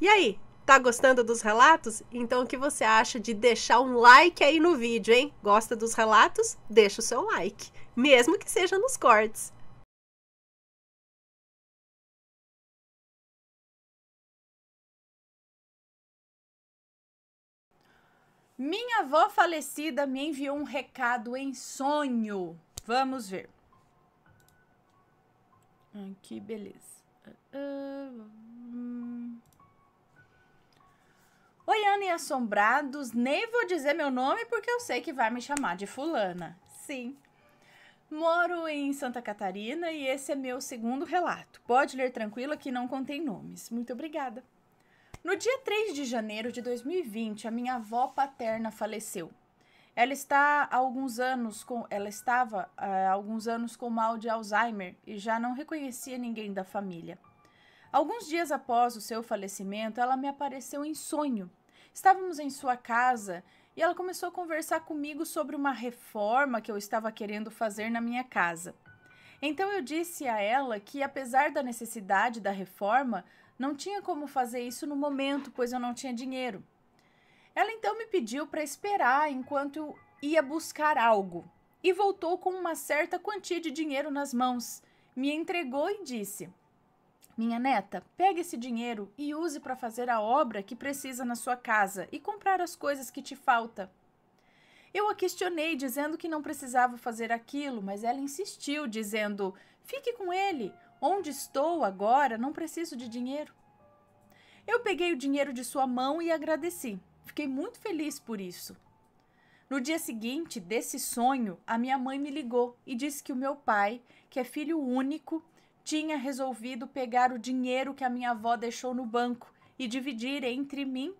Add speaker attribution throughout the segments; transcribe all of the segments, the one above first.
Speaker 1: E aí, tá gostando dos relatos? Então o que você acha de deixar um like aí no vídeo, hein? Gosta dos relatos? Deixa o seu like, mesmo que seja nos cortes. Minha avó falecida me enviou um recado em sonho. Vamos ver. Aqui, beleza. Uh, assombrados, nem vou dizer meu nome porque eu sei que vai me chamar de Fulana. Sim. Moro em Santa Catarina e esse é meu segundo relato. Pode ler tranquilo que não contém nomes. Muito obrigada. No dia 3 de janeiro de 2020, a minha avó paterna faleceu. Ela está alguns anos com ela estava eh, há alguns anos com mal de Alzheimer e já não reconhecia ninguém da família. Alguns dias após o seu falecimento, ela me apareceu em sonho Estávamos em sua casa e ela começou a conversar comigo sobre uma reforma que eu estava querendo fazer na minha casa. Então eu disse a ela que, apesar da necessidade da reforma, não tinha como fazer isso no momento, pois eu não tinha dinheiro. Ela então me pediu para esperar enquanto eu ia buscar algo e voltou com uma certa quantia de dinheiro nas mãos. Me entregou e disse: minha neta, pegue esse dinheiro e use para fazer a obra que precisa na sua casa e comprar as coisas que te falta. Eu a questionei, dizendo que não precisava fazer aquilo, mas ela insistiu, dizendo: Fique com ele. Onde estou agora, não preciso de dinheiro. Eu peguei o dinheiro de sua mão e agradeci. Fiquei muito feliz por isso. No dia seguinte desse sonho, a minha mãe me ligou e disse que o meu pai, que é filho único, tinha resolvido pegar o dinheiro que a minha avó deixou no banco e dividir entre mim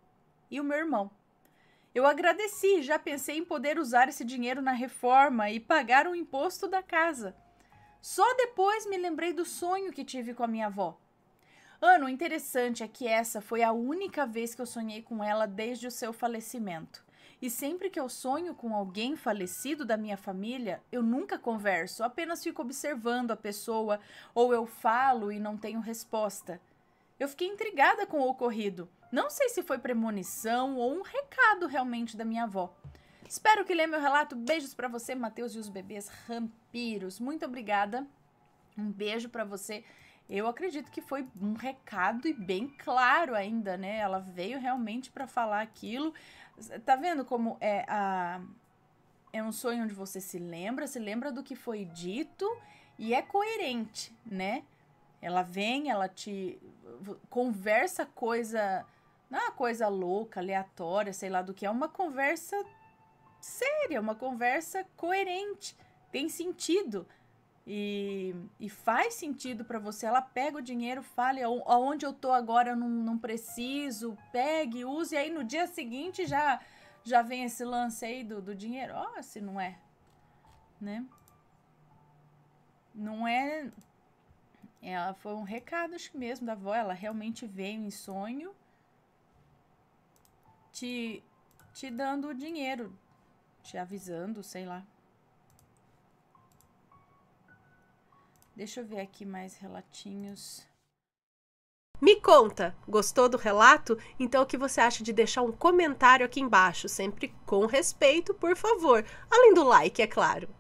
Speaker 1: e o meu irmão. Eu agradeci, já pensei em poder usar esse dinheiro na reforma e pagar o imposto da casa. Só depois me lembrei do sonho que tive com a minha avó. Ano, o interessante é que essa foi a única vez que eu sonhei com ela desde o seu falecimento. E sempre que eu sonho com alguém falecido da minha família, eu nunca converso, apenas fico observando a pessoa ou eu falo e não tenho resposta. Eu fiquei intrigada com o ocorrido. Não sei se foi premonição ou um recado realmente da minha avó. Espero que leia meu relato. Beijos para você, Matheus e os bebês rampiros. Muito obrigada. Um beijo para você eu acredito que foi um recado e bem claro ainda, né? Ela veio realmente para falar aquilo. Tá vendo como é a é um sonho onde você se lembra, se lembra do que foi dito e é coerente, né? Ela vem, ela te conversa coisa, não é uma coisa louca, aleatória, sei lá do que, é uma conversa séria, uma conversa coerente, tem sentido e, e faz sentido para você, ela pega o dinheiro, fala é aonde eu tô agora, eu não, não preciso, pegue, use, e aí no dia seguinte já já vem esse lance aí do, do dinheiro. Ó, oh, se não é, né? Não é. Ela foi um recado, acho que mesmo, da avó. Ela realmente veio em sonho te, te dando o dinheiro, te avisando, sei lá. Deixa eu ver aqui mais relatinhos. Me conta, gostou do relato? Então o que você acha de deixar um comentário aqui embaixo, sempre com respeito, por favor. Além do like, é claro.